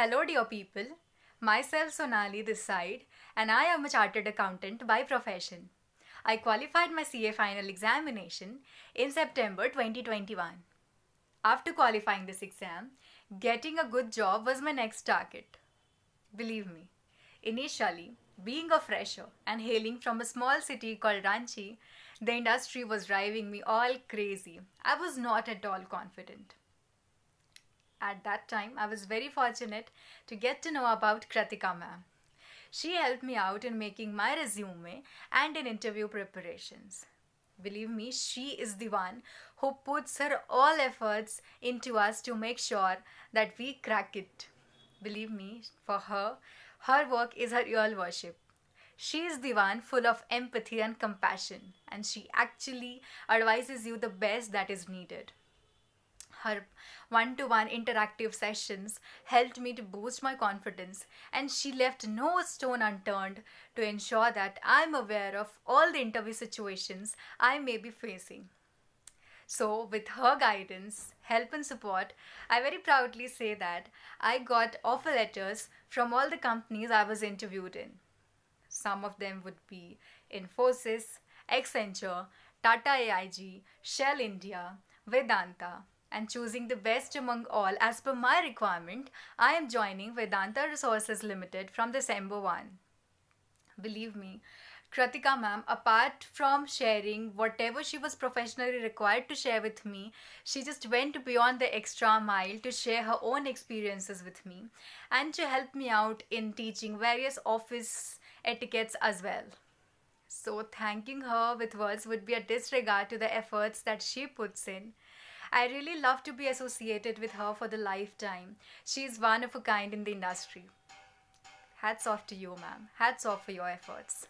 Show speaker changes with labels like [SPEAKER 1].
[SPEAKER 1] Hello, dear people. Myself Sonali this side, and I am a chartered accountant by profession. I qualified my CA final examination in September 2021. After qualifying this exam, getting a good job was my next target. Believe me, initially, being a fresher and hailing from a small city called Ranchi, the industry was driving me all crazy. I was not at all confident. At that time, I was very fortunate to get to know about Kratika ma'am. She helped me out in making my resume and in interview preparations. Believe me, she is the one who puts her all efforts into us to make sure that we crack it. Believe me, for her, her work is her real worship. She is the one full of empathy and compassion, and she actually advises you the best that is needed her one to one interactive sessions helped me to boost my confidence, and she left no stone unturned to ensure that I'm aware of all the interview situations I may be facing. So, with her guidance, help, and support, I very proudly say that I got offer letters from all the companies I was interviewed in. Some of them would be Infosys, Accenture, Tata AIG, Shell India, Vedanta, and choosing the best among all as per my requirement, I am joining Vedanta Resources Limited from December 1. Believe me, Kratika ma'am, apart from sharing whatever she was professionally required to share with me, she just went beyond the extra mile to share her own experiences with me and to help me out in teaching various office etiquettes as well. So, thanking her with words would be a disregard to the efforts that she puts in. I really love to be associated with her for the lifetime. She is one of a kind in the industry. Hats off to you, ma'am. Hats off for your efforts.